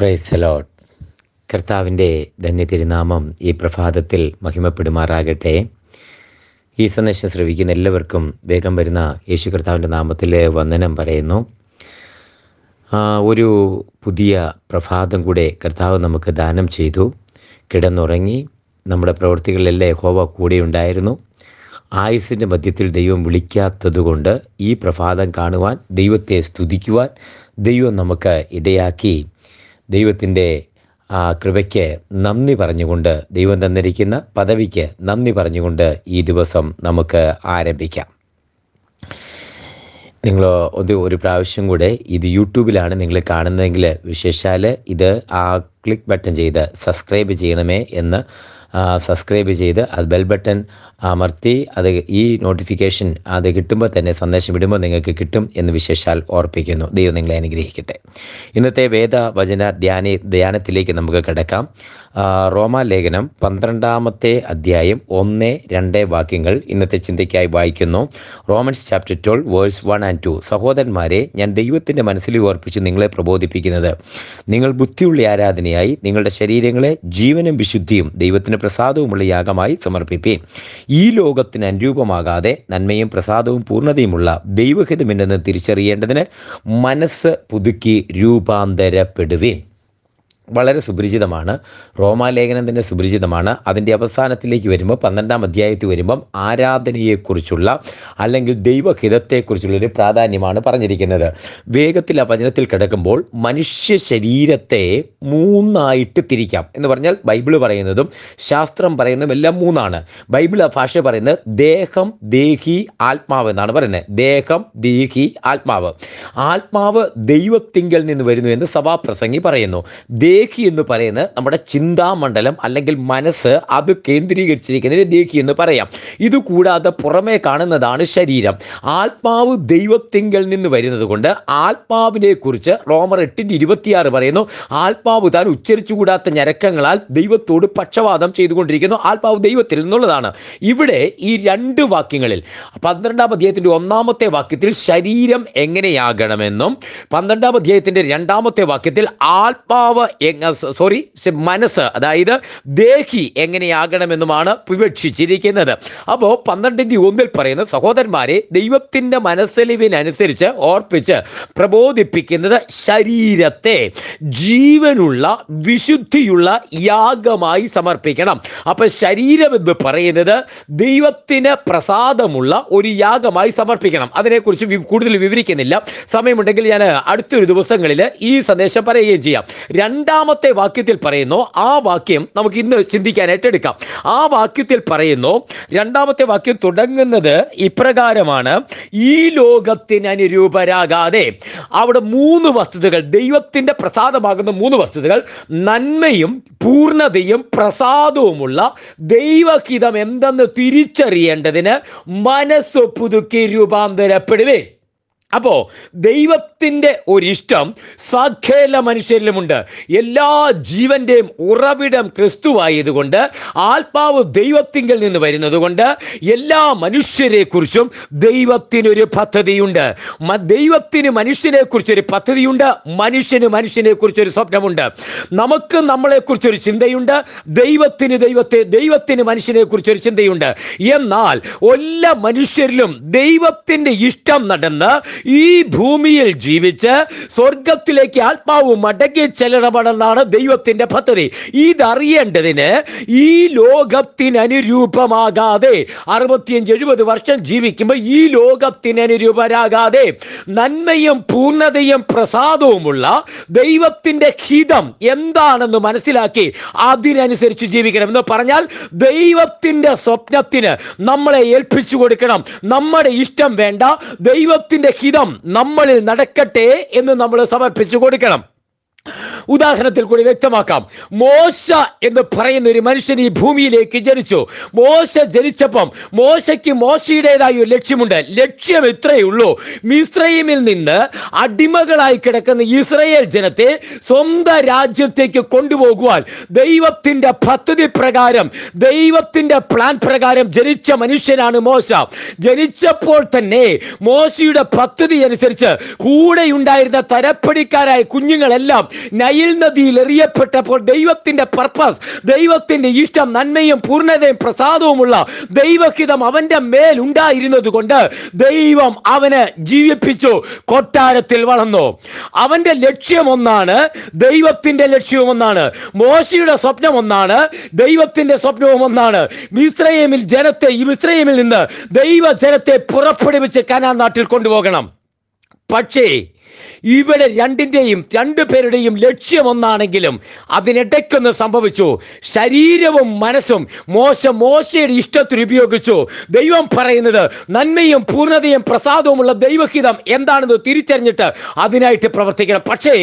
price ലോട്ട് കർത്താവിൻ്റെ ധന്യതിരുനാമം ഈ പ്രഭാതത്തിൽ മഹിമപ്പെടുമാറാകട്ടെ ഈ സന്ദേശം ശ്രവിക്കുന്ന എല്ലാവർക്കും വേഗം വരുന്ന യേശു കർത്താവിൻ്റെ നാമത്തിൽ വന്ദനം പറയുന്നു ഒരു പുതിയ പ്രഭാതം കൂടെ കർത്താവ് നമുക്ക് ദാനം ചെയ്തു കിടന്നുറങ്ങി നമ്മുടെ പ്രവൃത്തികളിലെല്ലാം ഹോവ കൂടെ ഉണ്ടായിരുന്നു ആയുസിൻ്റെ മധ്യത്തിൽ ദൈവം വിളിക്കാത്തതുകൊണ്ട് ഈ പ്രഭാതം കാണുവാൻ ദൈവത്തെ സ്തുതിക്കുവാൻ ദൈവം നമുക്ക് ഇടയാക്കി ദൈവത്തിൻ്റെ ആ കൃപയ്ക്ക് നന്ദി പറഞ്ഞുകൊണ്ട് ദൈവം തന്നിരിക്കുന്ന പദവിക്ക് നന്ദി പറഞ്ഞുകൊണ്ട് ഈ ദിവസം നമുക്ക് ആരംഭിക്കാം നിങ്ങൾ ഒന്ന് ഒരു പ്രാവശ്യം കൂടെ ഇത് യൂട്യൂബിലാണ് നിങ്ങൾ കാണുന്നതെങ്കിൽ വിശേഷാൽ ഇത് ആ ക്ലിക്ക് ബട്ടൺ ചെയ്ത് സബ്സ്ക്രൈബ് ചെയ്യണമേ എന്ന് സബ്സ്ക്രൈബ് ചെയ്ത് അത് ബെൽ ബട്ടൺ അമർത്തി അത് ഈ നോട്ടിഫിക്കേഷൻ അത് കിട്ടുമ്പോൾ തന്നെ സന്ദേശം വിടുമ്പോൾ നിങ്ങൾക്ക് കിട്ടും എന്ന് വിശേഷാൽ ഓർപ്പിക്കുന്നു ദൈവം നിങ്ങളെ അനുഗ്രഹിക്കട്ടെ ഇന്നത്തെ വേദ വചന ധ്യാന ധ്യാനത്തിലേക്ക് നമുക്ക് കിടക്കാം റോമാലേഖനം പന്ത്രണ്ടാമത്തെ അധ്യായം ഒന്ന് രണ്ട് വാക്യങ്ങൾ ഇന്നത്തെ ചിന്തയ്ക്കായി വായിക്കുന്നു Romans chapter twelve verse one and two സഹോദരന്മാരെ ഞാൻ ദൈവത്തിൻ്റെ മനസ്സിൽ ഓർപ്പിച്ച് നിങ്ങളെ പ്രബോധിപ്പിക്കുന്നത് നിങ്ങൾ ബുദ്ധിയുള്ള ആരാധനയായി നിങ്ങളുടെ ശരീരങ്ങളെ ജീവനും വിശുദ്ധിയും ദൈവത്തിന് പ്രസാദവുമുള്ള യാഗമായി സമർപ്പിപ്പീൻ ഈ ലോകത്തിന് അനുരൂപമാകാതെ നന്മയും പ്രസാദവും പൂർണ്ണതയുമുള്ള ദൈവഹിതമില്ലെന്ന് തിരിച്ചറിയേണ്ടതിന് മനസ്സ് പുതുക്കി രൂപാന്തരപ്പെടുവേൻ വളരെ സുപരിചിതമാണ് റോമാലേഖനത്തിൻ്റെ സുപരിചിതമാണ് അതിൻ്റെ അവസാനത്തിലേക്ക് വരുമ്പോൾ പന്ത്രണ്ടാം അധ്യായത്തിൽ വരുമ്പം ആരാധനയെക്കുറിച്ചുള്ള അല്ലെങ്കിൽ ദൈവഹിതത്തെക്കുറിച്ചുള്ളൊരു പ്രാധാന്യമാണ് പറഞ്ഞിരിക്കുന്നത് വേഗത്തിൽ ആ വചനത്തിൽ കിടക്കുമ്പോൾ മനുഷ്യ ശരീരത്തെ മൂന്നായിട്ട് തിരിക്കാം എന്ന് പറഞ്ഞാൽ ബൈബിൾ പറയുന്നതും ശാസ്ത്രം പറയുന്നതും എല്ലാം മൂന്നാണ് ബൈബിൾ ആ ഭാഷ പറയുന്നത് ദേഹം ദേഹി ആത്മാവ് എന്നാണ് പറയുന്നത് ദേഹം ദേഹി ആത്മാവ് ആത്മാവ് ദൈവത്തിങ്കൽ നിന്ന് വരുന്നു എന്ന് സഭാപ്രസംഗി പറയുന്നു ദേ ദേഹി എന്ന് പറയുന്നത് നമ്മുടെ ചിന്താമണ്ഡലം അല്ലെങ്കിൽ മനസ്സ് അത് കേന്ദ്രീകരിച്ചിരിക്കുന്നതിന് ദേഹി എന്ന് പറയാം ഇത് കൂടാതെ പുറമേ കാണുന്നതാണ് ശരീരം ആത്മാവ് ദൈവത്തിങ്കൽ നിന്ന് വരുന്നത് കൊണ്ട് ആത്മാവിനെ കുറിച്ച് റോമർ എട്ടിൻ്റെ ഇരുപത്തിയാറ് പറയുന്നു ആത്മാവ് താൻ ഉച്ചരിച്ചുകൂടാത്ത ഞരക്കങ്ങളാൽ ദൈവത്തോട് പക്ഷപാതം ചെയ്തുകൊണ്ടിരിക്കുന്നു ആത്മാവ് ദൈവത്തിൽ നിന്നുള്ളതാണ് ഇവിടെ ഈ രണ്ട് വാക്യങ്ങളിൽ പന്ത്രണ്ടാം അധ്യായത്തിൻ്റെ ഒന്നാമത്തെ വാക്യത്തിൽ ശരീരം എങ്ങനെയാകണമെന്നും പന്ത്രണ്ടാം അധ്യായത്തിൻ്റെ രണ്ടാമത്തെ വാക്യത്തിൽ ആത്മാവ് സോറി മനസ്സ് അതായത് ദേഹി എങ്ങനെയാകണമെന്നുമാണ് വിവക്ഷിച്ചിരിക്കുന്നത് അപ്പോൾ പന്ത്രണ്ടിൻ്റെ ഒന്നിൽ പറയുന്ന സഹോദരന്മാരെ ദൈവത്തിൻ്റെ മനസ്സലിവിനനുസരിച്ച് ഓർപ്പിച്ച് പ്രബോധിപ്പിക്കുന്നത് ശരീരത്തെ ജീവനുള്ള വിശുദ്ധിയുള്ള യാഗമായി സമർപ്പിക്കണം അപ്പോൾ ശരീരം എന്ന് പറയുന്നത് ദൈവത്തിന് പ്രസാദമുള്ള ഒരു യാഗമായി സമർപ്പിക്കണം അതിനെക്കുറിച്ച് കൂടുതൽ വിവരിക്കുന്നില്ല സമയമുണ്ടെങ്കിൽ ഞാൻ അടുത്തൊരു ദിവസങ്ങളിൽ ഈ സന്ദേശം പറയുകയും ചെയ്യാം രണ്ടാം രണ്ടാമത്തെ വാക്യത്തിൽ പറയുന്നു ആ വാക്യം നമുക്ക് ഇന്ന് ചിന്തിക്കാനായിട്ട് എടുക്കാം ആ വാക്യത്തിൽ പറയുന്നു രണ്ടാമത്തെ വാക്യം തുടങ്ങുന്നത് ഇപ്രകാരമാണ് ഈ ലോകത്തിന് അനുരൂപരാകാതെ അവിടെ മൂന്ന് വസ്തുതകൾ ദൈവത്തിൻ്റെ പ്രസാദമാകുന്ന മൂന്ന് വസ്തുതകൾ നന്മയും പൂർണ്ണതയും പ്രസാദവുമുള്ള ദൈവഹിതം എന്തെന്ന് തിരിച്ചറിയേണ്ടതിന് മനസ്സ് പുതുക്കി രൂപാന്തരപ്പെടുവേ അപ്പോൾ ദൈവത്തിൻ്റെ ഒരിഷ്ടം സഖേല മനുഷ്യരിലുമുണ്ട് എല്ലാ ജീവൻ്റെയും ഉറവിടം ക്രിസ്തുവായതുകൊണ്ട് ആത്മാവ് ദൈവത്തിങ്കിൽ നിന്ന് വരുന്നതുകൊണ്ട് എല്ലാ മനുഷ്യരെക്കുറിച്ചും ദൈവത്തിനൊരു പദ്ധതിയുണ്ട് ദൈവത്തിന് കുറിച്ചൊരു പദ്ധതിയുണ്ട് മനുഷ്യന് കുറിച്ചൊരു സ്വപ്നമുണ്ട് നമുക്ക് കുറിച്ചൊരു ചിന്തയുണ്ട് ദൈവത്തിന് ദൈവത്തെ ദൈവത്തിന് കുറിച്ചൊരു ചിന്തയുണ്ട് എന്നാൽ എല്ലാ മനുഷ്യരിലും ദൈവത്തിൻ്റെ ഇഷ്ടം നടന്ന് ഈ ഭൂമിയിൽ ജീവിച്ച് സ്വർഗത്തിലേക്ക് ആത്മാവ് മടങ്ങി ചെല്ലണമെന്നാണ് ദൈവത്തിന്റെ പദ്ധതി ഇതറിയേണ്ടതിന് ഈ ലോകത്തിനനുരൂപമാകാതെ അറുപത്തിയഞ്ച് എഴുപത് വർഷം ജീവിക്കുമ്പോൾ ഈ ലോകത്തിനനുരൂപരാകാതെ നന്മയും പൂർണ്ണതയും പ്രസാദവുമുള്ള ദൈവത്തിന്റെ ഹിതം എന്താണെന്ന് മനസ്സിലാക്കി അതിനനുസരിച്ച് ജീവിക്കണം എന്ന് പറഞ്ഞാൽ ദൈവത്തിന്റെ സ്വപ്നത്തിന് നമ്മളെ ഏൽപ്പിച്ചു കൊടുക്കണം നമ്മുടെ ഇഷ്ടം വേണ്ട ദൈവത്തിന്റെ ഹിതം നമ്മളിൽ നടക്കട്ടെ എന്ന് നമ്മൾ സമർപ്പിച്ചു കൊടുക്കണം ഉദാഹരണത്തിൽ കൂടി വ്യക്തമാക്കാം മോശ എന്ന് പറയുന്ന ഒരു മനുഷ്യൻ ഈ ഭൂമിയിലേക്ക് ജനിച്ചു മോശ ജനിച്ചപ്പം മോശയ്ക്ക് മോശയുടേതായ ഒരു ലക്ഷ്യമുണ്ട് ലക്ഷ്യം ഇത്രയേ ഉള്ളൂ മിസ്രൈമിൽ നിന്ന് അടിമകളായി കിടക്കുന്ന ഇസ്രയേൽ ജനത്തെ സ്വന്തം രാജ്യത്തേക്ക് കൊണ്ടുപോകുവാൻ ദൈവത്തിന്റെ പദ്ധതി പ്രകാരം ദൈവത്തിന്റെ പ്ലാൻ പ്രകാരം ജനിച്ച മനുഷ്യനാണ് മോശ ജനിച്ചപ്പോൾ തന്നെ മോശയുടെ പദ്ധതി അനുസരിച്ച് കൂടെയുണ്ടായിരുന്ന തരപ്പടിക്കാരായ കുഞ്ഞുങ്ങളെല്ലാം നയിൽ നദിയിൽ എറിയപ്പെട്ടപ്പോൾ ദൈവത്തിന്റെ പർപ്പസ് ദൈവത്തിന്റെ ഇഷ്ടം നന്മയും പൂർണ്ണതയും പ്രസാദവുമുള്ള ദൈവഹിതം അവന്റെ മേൽ ഉണ്ടായിരുന്നത് കൊണ്ട് ദൈവം അവനെ ജീവിപ്പിച്ചു കൊട്ടാരത്തിൽ വളർന്നു അവന്റെ ലക്ഷ്യം ഒന്നാണ് ദൈവത്തിന്റെ ലക്ഷ്യവും ഒന്നാണ് മോശയുടെ സ്വപ്നം ഒന്നാണ് ദൈവത്തിന്റെ സ്വപ്നവും ഒന്നാണ് മിശ്രയമിൽ ജനത്തെ ഈ നിന്ന് ദൈവ ജനത്തെ പുറപ്പെടുവിച്ച് കനാൻ നാട്ടിൽ കൊണ്ടുപോകണം പക്ഷേ ഇവിടെ രണ്ടിൻ്റെയും രണ്ടു പേരുടെയും ലക്ഷ്യം ഒന്നാണെങ്കിലും അതിനിടയ്ക്കൊന്ന് സംഭവിച്ചു ശരീരവും മനസ്സും മോശ മോശയുടെ ഇഷ്ടത്തിന് ഉപയോഗിച്ചു ദൈവം പറയുന്നത് നന്മയും പൂർണ്ണതയും പ്രസാദവുമുള്ള ദൈവഹിതം എന്താണെന്ന് തിരിച്ചറിഞ്ഞിട്ട് അതിനായിട്ട് പ്രവർത്തിക്കണം പക്ഷേ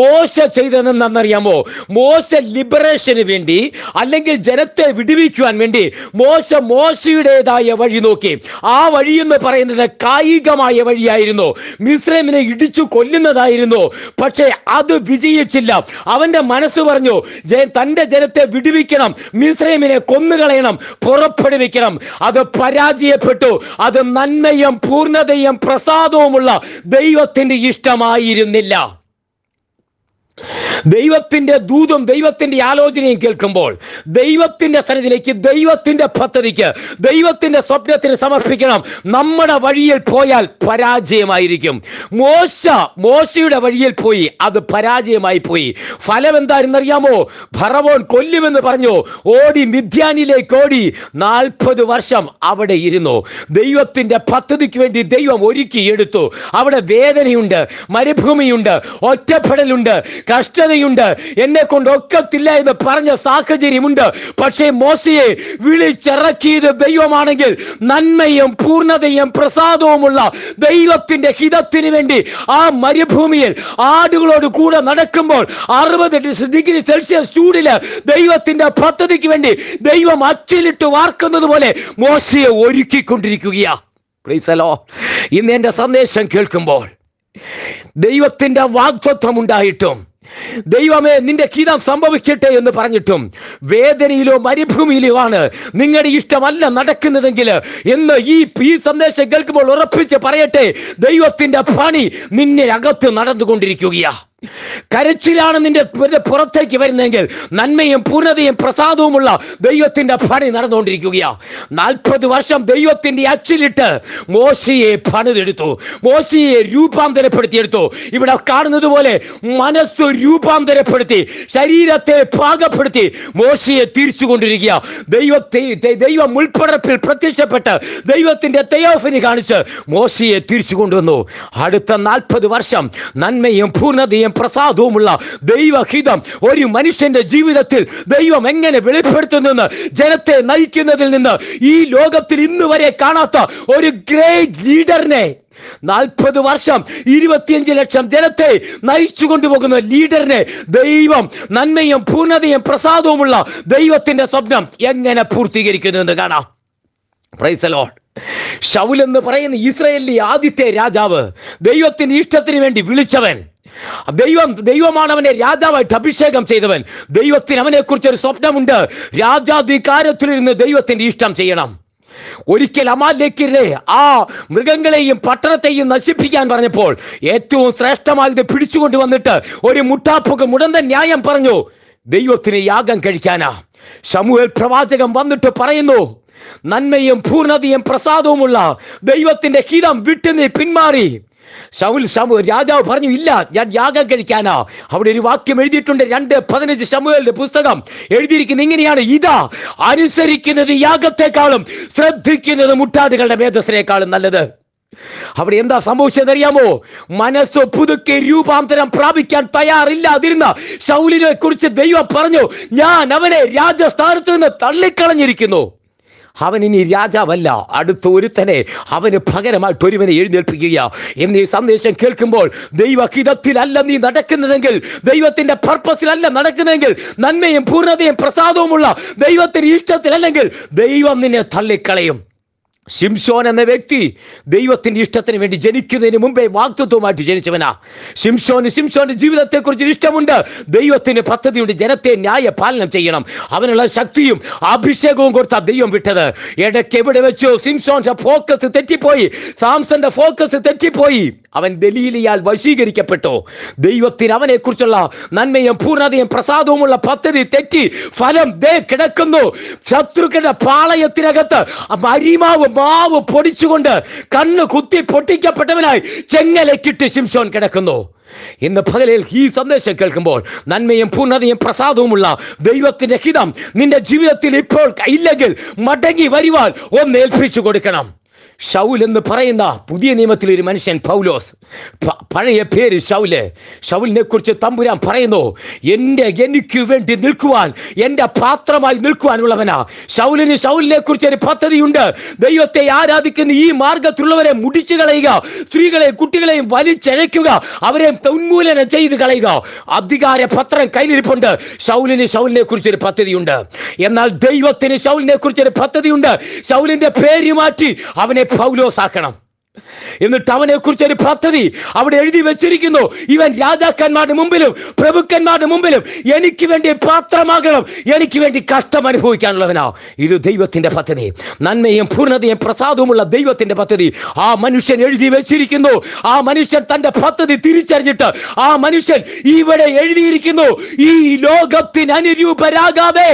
മോശ ചെയ്തതെന്നറിയാമോ മോശ ലിബറേഷന് വേണ്ടി അല്ലെങ്കിൽ ജനത്തെ വിടുവിക്കുവാൻ വേണ്ടി മോശ മോശയുടേതായ വഴി നോക്കി ആ വഴി എന്ന് പറയുന്നത് കായികമായ വഴിയായിരുന്നു മിസ്രൈമിനെ ഇടിച്ചു അടിച്ചു കൊല്ലുന്നതായിരുന്നു പക്ഷേ അത് വിജയിച്ചില്ല അവന്റെ മനസ്സ് പറഞ്ഞു തന്റെ ജനത്തെ വിടുവിക്കണം മിസ്രൈമിനെ കൊന്നുകളയണം പുറപ്പെടുവിക്കണം അത് പരാജയപ്പെട്ടു അത് നന്മയും പൂർണ്ണതയും പ്രസാദവുമുള്ള ദൈവത്തിന്റെ ഇഷ്ടമായിരുന്നില്ല ദൈവത്തിന്റെ ദൂതും ദൈവത്തിന്റെ ആലോചനയും കേൾക്കുമ്പോൾ ദൈവത്തിന്റെ സന്നിധിയിലേക്ക് ദൈവത്തിന്റെ പദ്ധതിക്ക് ദൈവത്തിന്റെ സ്വപ്നത്തിന് സമർപ്പിക്കണം നമ്മുടെ വഴിയിൽ പോയാൽ പരാജയമായിരിക്കും മോശ മോശയുടെ വഴിയിൽ പോയി അത് പരാജയമായി പോയി ഫലം എന്തായിരുന്നറിയാമോ ഭറവോൻ കൊല്ലുമെന്ന് പറഞ്ഞു ഓടി മിഥ്യാനിലേക്ക് ഓടി നാൽപ്പത് വർഷം അവിടെ ഇരുന്നു ദൈവത്തിന്റെ പദ്ധതിക്ക് വേണ്ടി ദൈവം ഒരുക്കിയെടുത്തു അവിടെ വേദനയുണ്ട് മരുഭൂമിയുണ്ട് ഒറ്റപ്പെടലുണ്ട് കഷ്ട യോഗ്യതയുണ്ട് എന്നെ കൊണ്ട് ഒക്കത്തില്ല എന്ന് പറഞ്ഞ സാഹചര്യമുണ്ട് പക്ഷേ മോശയെ വിളിച്ചിറക്കിയത് ദൈവമാണെങ്കിൽ നന്മയും പൂർണ്ണതയും പ്രസാദവുമുള്ള ദൈവത്തിന്റെ ഹിതത്തിന് വേണ്ടി ആ മരുഭൂമിയിൽ ആടുകളോട് കൂടെ നടക്കുമ്പോൾ അറുപത് ഡിഗ്രി സെൽഷ്യസ് ചൂടില് ദൈവത്തിന്റെ പദ്ധതിക്ക് വേണ്ടി ദൈവം അച്ചിലിട്ട് വാർക്കുന്നത് പോലെ മോശയെ ഒരുക്കിക്കൊണ്ടിരിക്കുകയാ ഇന്ന് എന്റെ സന്ദേശം കേൾക്കുമ്പോൾ ദൈവത്തിന്റെ വാഗ്ദത്വം ഉണ്ടായിട്ടും ദൈവമേ നിന്റെ കീതം സംഭവിക്കട്ടെ എന്ന് പറഞ്ഞിട്ടും വേദനയിലോ മരുഭൂമിയിലോ ആണ് നിങ്ങളുടെ ഇഷ്ടമല്ല നടക്കുന്നതെങ്കിൽ എന്ന് ഈ ഈ സന്ദേശം കേൾക്കുമ്പോൾ ഉറപ്പിച്ച് പറയട്ടെ ദൈവത്തിന്റെ പണി നിന്നെ അകത്ത് നടന്നുകൊണ്ടിരിക്കുകയാണ് കരച്ചിലാണ് നിന്റെ പുറത്തേക്ക് വരുന്നെങ്കിൽ നന്മയും പൂർണ്ണതയും പ്രസാദവുമുള്ള ദൈവത്തിന്റെ പണി നടന്നുകൊണ്ടിരിക്കുകയാ നാൽപ്പത് വർഷം ദൈവത്തിന്റെ അച്ചിലിട്ട് മോശയെ പണിതെടുത്തു മോശയെ രൂപാന്തരപ്പെടുത്തിയെടുത്തു ഇവിടെ കാണുന്നത് പോലെ മനസ്സ് രൂപാന്തരപ്പെടുത്തി ശരീരത്തെ പാകപ്പെടുത്തി മോശയെ തിരിച്ചു കൊണ്ടിരിക്കുക ദൈവത്തെ ദൈവം ഉൾപ്പെടപ്പിൽ പ്രത്യക്ഷപ്പെട്ട് ദൈവത്തിന്റെ തെയോഫിനി കാണിച്ച് മോശയെ തിരിച്ചു കൊണ്ടുവന്നു അടുത്ത നാൽപ്പത് വർഷം നന്മയും പൂർണ്ണതയും കാരുണ്യം പ്രസാദവുമുള്ള ദൈവഹിതം ഒരു മനുഷ്യന്റെ ജീവിതത്തിൽ ദൈവം എങ്ങനെ വെളിപ്പെടുത്തുന്ന ജനത്തെ നയിക്കുന്നതിൽ നിന്ന് ഈ ലോകത്തിൽ ഇന്ന് വരെ കാണാത്ത ഒരു ഗ്രേറ്റ് ലീഡറിനെ നാൽപ്പത് വർഷം ഇരുപത്തിയഞ്ച് ലക്ഷം ജനത്തെ നയിച്ചു കൊണ്ടുപോകുന്ന ലീഡറിനെ ദൈവം നന്മയും പൂർണ്ണതയും പ്രസാദവുമുള്ള ദൈവത്തിന്റെ സ്വപ്നം എങ്ങനെ പൂർത്തീകരിക്കുന്നു എന്ന് കാണാം ഷൗൽ എന്ന് പറയുന്ന ഇസ്രയേലിലെ ആദ്യത്തെ രാജാവ് ദൈവത്തിന്റെ ഇഷ്ടത്തിന് വേണ്ടി വിളിച്ചവൻ ദൈവം ദൈവമാണ് അവനെ രാജാവായിട്ട് അഭിഷേകം ചെയ്തവൻ ദൈവത്തിന് അവനെ കുറിച്ച് ഒരു സ്വപ്നമുണ്ട് രാജാധികാരത്തിലിരുന്ന് ദൈവത്തിന്റെ ഇഷ്ടം ചെയ്യണം ഒരിക്കൽ അമാലേക്കിലെ ആ മൃഗങ്ങളെയും പട്ടണത്തെയും നശിപ്പിക്കാൻ പറഞ്ഞപ്പോൾ ഏറ്റവും ശ്രേഷ്ഠമായത് പിടിച്ചുകൊണ്ട് വന്നിട്ട് ഒരു മുട്ടാപ്പുക മുടന്ത ന്യായം പറഞ്ഞു ദൈവത്തിന് യാഗം കഴിക്കാനാ ശമുവേൽ പ്രവാചകം വന്നിട്ട് പറയുന്നു നന്മയും പൂർണ്ണതയും പ്രസാദവുമുള്ള ദൈവത്തിന്റെ ഹിതം വിട്ടു നീ പിന്മാറി ശൗൽ ശമു രാജാവ് പറഞ്ഞു ഇല്ല ഞാൻ യാഗം കഴിക്കാനാ അവിടെ ഒരു വാക്യം എഴുതിയിട്ടുണ്ട് രണ്ട് പതിനഞ്ച് ശമുവേലിന്റെ പുസ്തകം എഴുതിയിരിക്കുന്നത് ഇങ്ങനെയാണ് ഇതാ അനുസരിക്കുന്നത് യാഗത്തെക്കാളും ശ്രദ്ധിക്കുന്നത് മുട്ടാടുകളുടെ മേധസ്സിനേക്കാളും നല്ലത് അവിടെ എന്താ അറിയാമോ മനസ്സ് പുതുക്കി രൂപാന്തരം പ്രാപിക്കാൻ തയ്യാറില്ലാതിരുന്ന ശൗലിനെ കുറിച്ച് ദൈവം പറഞ്ഞു ഞാൻ അവനെ രാജസ്ഥാനത്ത് നിന്ന് തള്ളിക്കളഞ്ഞിരിക്കുന്നു അവൻ ഇനി രാജാവല്ല അടുത്ത ഒരുത്തനെ അവന് പകരമായിട്ട് ഒരുവനെ എഴുന്നേൽപ്പിക്കുക എന്നീ സന്ദേശം കേൾക്കുമ്പോൾ ദൈവഹിതത്തിലല്ല നീ നടക്കുന്നതെങ്കിൽ ദൈവത്തിന്റെ പർപ്പസിലല്ല നടക്കുന്നതെങ്കിൽ നന്മയും പൂർണ്ണതയും പ്രസാദവുമുള്ള ദൈവത്തിന് ഇഷ്ടത്തിലല്ലെങ്കിൽ ദൈവം നിന്നെ തള്ളിക്കളയും ശിംഷോൻ എന്ന വ്യക്തി ദൈവത്തിൻ്റെ ഇഷ്ടത്തിന് വേണ്ടി ജനിക്കുന്നതിന് മുമ്പേ വാക്തത്വമായിട്ട് ജനിച്ചവനാ സിംസോന് സിംസോന്റെ ജീവിതത്തെക്കുറിച്ച് ഇഷ്ടമുണ്ട് ദൈവത്തിന് പദ്ധതിയുടെ ജനത്തെ ന്യായ പാലനം ചെയ്യണം അവനുള്ള ശക്തിയും അഭിഷേകവും കൊടുത്ത ദൈവം വിട്ടത് ഇടയ്ക്ക് എവിടെ വെച്ചോ സിംസോന്റെ ഫോക്കസ് തെറ്റിപ്പോയി സാംസന്റെ ഫോക്കസ് തെറ്റിപ്പോയി അവൻ ദലീലിയാൽ വശീകരിക്കപ്പെട്ടു ദൈവത്തിന് കുറിച്ചുള്ള നന്മയും പൂർണ്ണതയും പ്രസാദവുമുള്ള പദ്ധതി തെറ്റി ഫലം ദേ കിടക്കുന്നു ശത്രുക്കളുടെ പാളയത്തിനകത്ത് അരിമാവ് മാവ് പൊടിച്ചുകൊണ്ട് കണ്ണ് കുത്തി പൊട്ടിക്കപ്പെട്ടവനായി ചെങ്ങലക്കിട്ട് ശിംഷോൻ കിടക്കുന്നു ഇന്ന് പകലിൽ ഈ സന്ദേശം കേൾക്കുമ്പോൾ നന്മയും പൂർണ്ണതയും പ്രസാദവുമുള്ള ദൈവത്തിന്റെ ഹിതം നിന്റെ ജീവിതത്തിൽ ഇപ്പോൾ ഇല്ലെങ്കിൽ മടങ്ങി വരുവാൻ ഒന്ന് ഏൽപ്പിച്ചു കൊടുക്കണം ഷൗൽ എന്ന് പറയുന്ന പുതിയ നിയമത്തിലെ ഒരു മനുഷ്യൻ പൗലോസ് പഴയ പേര് ഷൗല് ഷൗലിനെ കുറിച്ച് തമ്പുരാൻ പറയുന്നു എൻ്റെ എനിക്ക് വേണ്ടി നിൽക്കുവാൻ എൻ്റെ പാത്രമായി നിൽക്കുവാനുള്ളവനാ ഷൗലിന് ഷൗലിനെ കുറിച്ച് ഒരു പദ്ധതിയുണ്ട് ദൈവത്തെ ആരാധിക്കുന്ന ഈ മാർഗത്തിലുള്ളവരെ മുടിച്ചു കളയുക സ്ത്രീകളെയും കുട്ടികളെയും വലിച്ചഴയ്ക്കുക അവരെ ഉന്മൂലനം ചെയ്ത് കളയുക അധികാര പത്രം കയ്യിലിരിപ്പുണ്ട് ഷൗലിന് ഷൗലിനെ കുറിച്ചൊരു പദ്ധതിയുണ്ട് എന്നാൽ ദൈവത്തിന് ഷൗലിനെ കുറിച്ചൊരു പദ്ധതിയുണ്ട് ഷൗലിന്റെ പേര് മാറ്റി അവനെ പൗലോസ് ആക്കണം എന്നിട്ട് അവനെ കുറിച്ച് ഒരു പദ്ധതി അവിടെ എഴുതി വെച്ചിരിക്കുന്നു ഇവൻ രാജാക്കന്മാരുടെ മുമ്പിലും പ്രഭുക്കന്മാരുടെ മുമ്പിലും എനിക്ക് വേണ്ടി പാത്രമാകണം എനിക്ക് വേണ്ടി കഷ്ടം അനുഭവിക്കാനുള്ളവനാ ഇത് ദൈവത്തിന്റെ പദ്ധതി നന്മയും പൂർണ്ണതയും പ്രസാദവുമുള്ള ദൈവത്തിന്റെ പദ്ധതി ആ മനുഷ്യൻ എഴുതി വെച്ചിരിക്കുന്നു ആ മനുഷ്യൻ തന്റെ പദ്ധതി തിരിച്ചറിഞ്ഞിട്ട് ആ മനുഷ്യൻ ഇവിടെ എഴുതിയിരിക്കുന്നു ഈ ലോകത്തിന് അനുരൂപരാകാതെ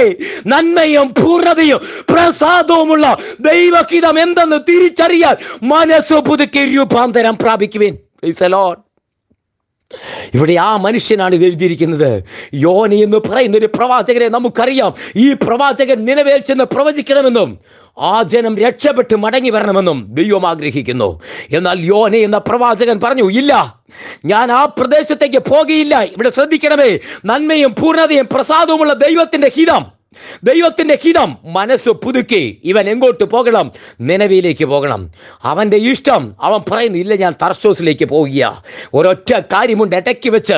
നന്മയും പൂർണ്ണതയും പ്രസാദവുമുള്ള ദൈവഹിതം എന്തെന്ന് തിരിച്ചറിയാൻ മനസ്സു അത്ഭുതക്ക് രൂപാന്തരം പ്രാപിക്കുവേൻ ഇവിടെ ആ മനുഷ്യനാണ് ഇത് എഴുതിയിരിക്കുന്നത് യോനി എന്ന് പറയുന്ന ഒരു പ്രവാചകനെ നമുക്കറിയാം ഈ പ്രവാചകൻ നിലവേൽ ചെന്ന് പ്രവചിക്കണമെന്നും ആ ജനം രക്ഷപ്പെട്ട് മടങ്ങി വരണമെന്നും ദൈവം ആഗ്രഹിക്കുന്നു എന്നാൽ യോനെ എന്ന പ്രവാചകൻ പറഞ്ഞു ഇല്ല ഞാൻ ആ പ്രദേശത്തേക്ക് പോകയില്ല ഇവിടെ ശ്രദ്ധിക്കണമേ നന്മയും പൂർണ്ണതയും പ്രസാദവുമുള്ള ദൈവത്തിന്റെ ഹിതം ദൈവത്തിന്റെ ഹിതം മനസ്സ് പുതുക്കി ഇവൻ എങ്ങോട്ട് പോകണം നിലവിലേക്ക് പോകണം അവൻ്റെ ഇഷ്ടം അവൻ പറയുന്നു ഇല്ല ഞാൻ തർശോസിലേക്ക് പോകുക ഒരൊറ്റ കാര്യമുണ്ട് ഇടയ്ക്ക് വെച്ച്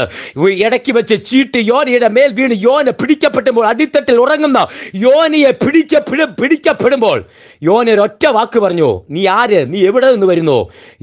ഇടയ്ക്ക് വെച്ച് ചീട്ട് യോനയുടെ മേൽ വീണ് യോന പിടിക്കപ്പെടുമ്പോൾ അടിത്തട്ടിൽ ഉറങ്ങുന്ന യോനയെ പിടിക്കപ്പെടും പിടിക്കപ്പെടുമ്പോൾ യോന ഒരൊറ്റ വാക്ക് പറഞ്ഞു നീ ആര് നീ എവിടെ നിന്ന് വരുന്നു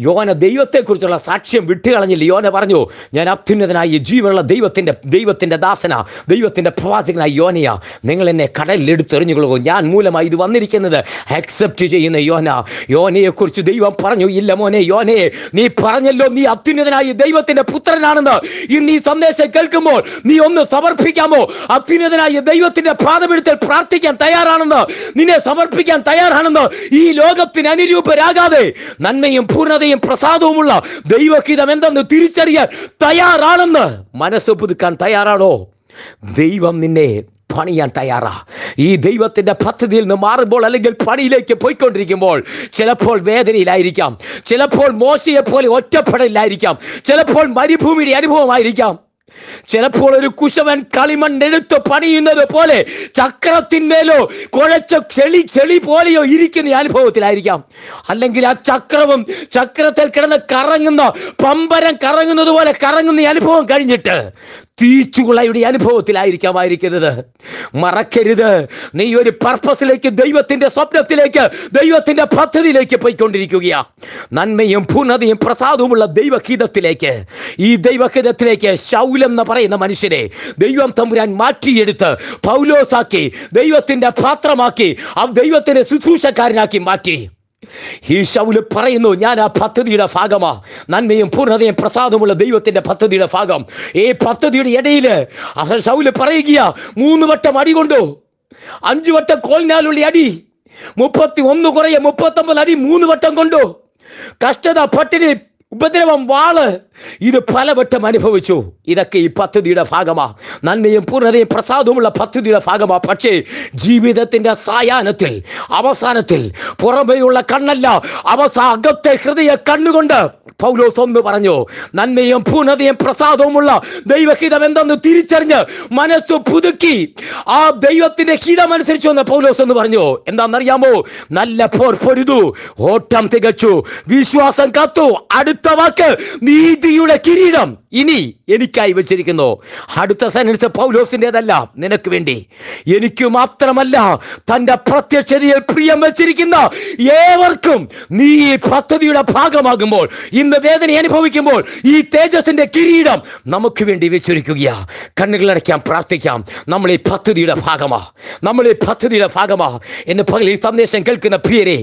യോന ദൈവത്തെക്കുറിച്ചുള്ള സാക്ഷ്യം വിട്ടുകളഞ്ഞില്ല യോന പറഞ്ഞു ഞാൻ അത്യുന്നതനായി ജീവനുള്ള ദൈവത്തിൻ്റെ ദൈവത്തിൻ്റെ ദാസന ദൈവത്തിൻ്റെ പ്രവാചകനായി യോനയാ നിങ്ങൾ എന്നെ എന്നെ കടലിലെടുത്തെറിഞ്ഞുകൊള്ളു ഞാൻ മൂലമായി ഇത് വന്നിരിക്കുന്നത് അക്സെപ്റ്റ് ചെയ്യുന്ന യോന യോനയെക്കുറിച്ച് ദൈവം പറഞ്ഞു ഇല്ല മോനെ യോനെ നീ പറഞ്ഞല്ലോ നീ അത്യുന്നതനായി ദൈവത്തിന്റെ പുത്രനാണെന്ന് ഇന്ന് ഈ സന്ദേശം കേൾക്കുമ്പോൾ നീ ഒന്ന് സമർപ്പിക്കാമോ അത്യുന്നതനായി ദൈവത്തിന്റെ പാദപീഠത്തിൽ പ്രാർത്ഥിക്കാൻ തയ്യാറാണെന്ന് നിന്നെ സമർപ്പിക്കാൻ തയ്യാറാണെന്ന് ഈ ലോകത്തിന് അനുരൂപരാകാതെ നന്മയും പൂർണ്ണതയും പ്രസാദവുമുള്ള ദൈവഹിതം എന്തെന്ന് തിരിച്ചറിയാൻ തയ്യാറാണെന്ന് മനസ്സ് പുതുക്കാൻ തയ്യാറാണോ ദൈവം നിന്നെ പണിയാൻ തയ്യാറാ ഈ ദൈവത്തിന്റെ പദ്ധതിയിൽ നിന്ന് മാറുമ്പോൾ അല്ലെങ്കിൽ പണിയിലേക്ക് പോയിക്കൊണ്ടിരിക്കുമ്പോൾ ചിലപ്പോൾ വേദനയിലായിരിക്കാം ചിലപ്പോൾ മോശയെ പോലെ ഒറ്റപ്പെടലിലായിരിക്കാം ചിലപ്പോൾ മരുഭൂമിയുടെ അനുഭവമായിരിക്കാം ചിലപ്പോൾ ഒരു കുശവൻ എടുത്ത് പണിയുന്നത് പോലെ ചക്രത്തിന്മേലോ കുഴച്ച ചെളി ചെളി പോലെയോ ഇരിക്കുന്ന അനുഭവത്തിലായിരിക്കാം അല്ലെങ്കിൽ ആ ചക്രവും ചക്രത്തിൽ കിടന്ന് കറങ്ങുന്ന പമ്പരം കറങ്ങുന്നത് പോലെ കറങ്ങുന്ന അനുഭവം കഴിഞ്ഞിട്ട് തീച്ചുളയുടെ അനുഭവത്തിലായിരിക്കാമായിരിക്കുന്നത് മറക്കരുത് നീ ഒരു പർപ്പസിലേക്ക് ദൈവത്തിന്റെ സ്വപ്നത്തിലേക്ക് ദൈവത്തിന്റെ പദ്ധതിയിലേക്ക് പോയിക്കൊണ്ടിരിക്കുകയാണ് നന്മയും പൂർണ്ണതയും പ്രസാദവുമുള്ള ദൈവഹിതത്തിലേക്ക് ഈ ദൈവഹിതത്തിലേക്ക് ശൗലം എന്ന് പറയുന്ന മനുഷ്യനെ ദൈവം തമ്പുരാൻ മാറ്റിയെടുത്ത് പൗലോസാക്കി ദൈവത്തിന്റെ പാത്രമാക്കി ആ ദൈവത്തിന്റെ ശുശ്രൂഷക്കാരനാക്കി മാറ്റി ഈ പറയുന്നു ഞാൻ ആ പദ്ധതിയുടെ ഭാഗമാ നന്മയും പൂർണ്ണതയും പ്രസാദമുള്ള ദൈവത്തിന്റെ പദ്ധതിയുടെ ഭാഗം ഈ പദ്ധതിയുടെ ഇടയിൽ ശൗല് പറയുകയാ മൂന്ന് വട്ടം അടി കൊണ്ടോ അഞ്ചു വട്ടം കോലിനാലുള്ള അടി മുപ്പത്തി ഒന്ന് കുറയെ ഒമ്പത് അടി മൂന്ന് വട്ടം കൊണ്ടോ കഷ്ടത പട്ടിണി ഉപദ്രവം വാള് ഇത് പലവട്ടം അനുഭവിച്ചു ഇതൊക്കെ ഈ പദ്ധതിയുടെ ഭാഗമാ നന്മയും പൂർണ്ണതയും പ്രസാദവുമുള്ള പദ്ധതിയുടെ ഭാഗമാ പക്ഷേ ജീവിതത്തിന്റെ സായാഹ്നത്തിൽ അവസാനത്തിൽ പുറമേയുള്ള കണ്ണല്ല അവസാ ഹൃദയ കണ്ണുകൊണ്ട് പൗലോസ് ഒന്ന് പറഞ്ഞു നന്മയും പൂർണ്ണതയും പ്രസാദവുമുള്ള ദൈവഹിതം എന്തെന്ന് തിരിച്ചറിഞ്ഞ് മനസ്സ് പുതുക്കി ആ ദൈവത്തിന്റെ ഹിതം അനുസരിച്ചു എന്ന് പൗലോസ് എന്ന് പറഞ്ഞു എന്താണെന്നറിയാമോ നല്ല പോർ പൊരുതു ഓട്ടം തികച്ചു വിശ്വാസം കത്തു അടുത്ത അടുത്ത വാക്ക് നീതിയുടെ കിരീടം ഇനി എനിക്കായി വെച്ചിരിക്കുന്നു അടുത്ത സെനൻസ് പൗലോസിൻ്റെതല്ല നിനക്ക് വേണ്ടി എനിക്ക് മാത്രമല്ല തൻ്റെ പ്രത്യക്ഷതയിൽ പ്രിയം വെച്ചിരിക്കുന്ന ഏവർക്കും നീ ഈ പദ്ധതിയുടെ ഭാഗമാകുമ്പോൾ ഇന്ന് വേദന അനുഭവിക്കുമ്പോൾ ഈ തേജസിൻ്റെ കിരീടം നമുക്ക് വേണ്ടി വെച്ചൊരുക്കുകയാ കണ്ണുകളടയ്ക്കാം പ്രാർത്ഥിക്കാം നമ്മൾ ഈ പദ്ധതിയുടെ ഭാഗമാ നമ്മൾ ഈ പദ്ധതിയുടെ ഭാഗമാ എന്ന് പകൽ ഈ സന്ദേശം കേൾക്കുന്ന പ്രിയരെ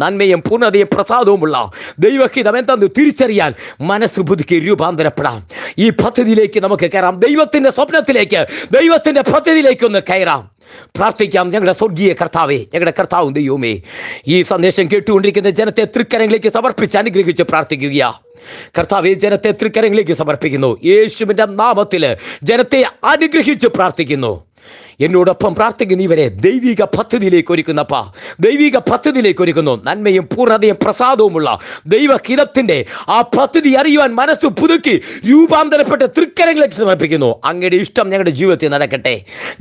നന്മയും പൂർണ്ണതയും പ്രസാദവുമുള്ള ദൈവഹിതം എന്തെന്ന് തിരിച്ചറിയാൻ മനസ്സ് ബുദ്ധിക്ക് രൂപാന്തരപ്പെടാം ഈ പദ്ധതിയിലേക്ക് നമുക്ക് കയറാം ദൈവത്തിൻ്റെ സ്വപ്നത്തിലേക്ക് ദൈവത്തിൻ്റെ പദ്ധതിയിലേക്ക് ഒന്ന് കയറാം പ്രാർത്ഥിക്കാം ഞങ്ങളുടെ സ്വർഗീയ കർത്താവേ ഞങ്ങളുടെ കർത്താവും ദൈവമേ ഈ സന്ദേശം കേട്ടുകൊണ്ടിരിക്കുന്ന ജനത്തെ തൃക്കരങ്ങളിലേക്ക് സമർപ്പിച്ച് അനുഗ്രഹിച്ച് പ്രാർത്ഥിക്കുക കർത്താവ് ജനത്തെ തൃക്കരങ്ങളിലേക്ക് സമർപ്പിക്കുന്നു യേശുവിൻ്റെ നാമത്തിൽ ജനത്തെ അനുഗ്രഹിച്ച് പ്രാർത്ഥിക്കുന്നു എന്നോടൊപ്പം പ്രാർത്ഥിക്കുന്ന ഇവരെ ദൈവിക പദ്ധതിയിലേക്ക് ഒരുക്കുന്നപ്പ ദൈവിക പദ്ധതിയിലേക്ക് ഒരുക്കുന്നു നന്മയും പൂർണ്ണതയും പ്രസാദവുമുള്ള ദൈവഹിതത്തിൻ്റെ ആ പദ്ധതി അറിയുവാൻ മനസ്സ് പുതുക്കി രൂപാന്തരപ്പെട്ട തൃക്കരങ്ങളിലേക്ക് സമർപ്പിക്കുന്നു അങ്ങയുടെ ഇഷ്ടം ഞങ്ങളുടെ ജീവിതത്തിൽ നടക്കട്ടെ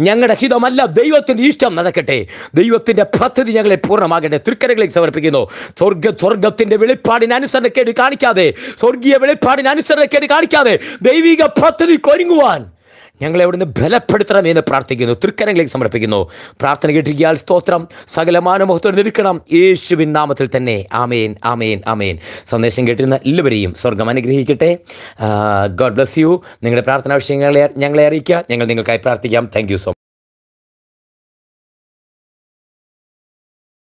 ഞങ്ങളുടെ ഹിതമല്ല ദൈവത്തിൻ്റെ ഇഷ്ടം നടക്കട്ടെ ദൈവത്തിൻ്റെ പദ്ധതി ഞങ്ങളെ പൂർണ്ണമാകട്ടെ തൃക്കരകളിലേക്ക് സമർപ്പിക്കുന്നു സ്വർഗ സ്വർഗത്തിൻ്റെ വെളിപ്പാടിന് അനുസരണക്കേട് കാണിക്കാതെ സ്വർഗീയ വെളിപ്പാടിന് അനുസരണക്കേട് കാണിക്കാതെ ദൈവിക പദ്ധതി കൊരുങ്ങുവാൻ ഞങ്ങളെ അവിടുന്ന് എന്ന് പ്രാർത്ഥിക്കുന്നു തൃക്കരങ്ങളിലേക്ക് സമർപ്പിക്കുന്നു പ്രാർത്ഥന കേട്ടിരിക്കാൻ സ്തോത്രം സകല മുഖത്തോട് നിൽക്കണം യേശുവിൻ നാമത്തിൽ തന്നെ ആമേൻ ആമേൻ ആമേൻ സന്ദേശം കേട്ടിരുന്ന എല്ലാവരെയും സ്വർഗം അനുഗ്രഹിക്കട്ടെ ഗോഡ് ബ്ലസ് യു നിങ്ങളുടെ പ്രാർത്ഥനാ വിഷയങ്ങളെ ഞങ്ങളെ അറിയിക്കുക ഞങ്ങൾ നിങ്ങൾക്കായി പ്രാർത്ഥിക്കാം താങ്ക് സോ മച്ച്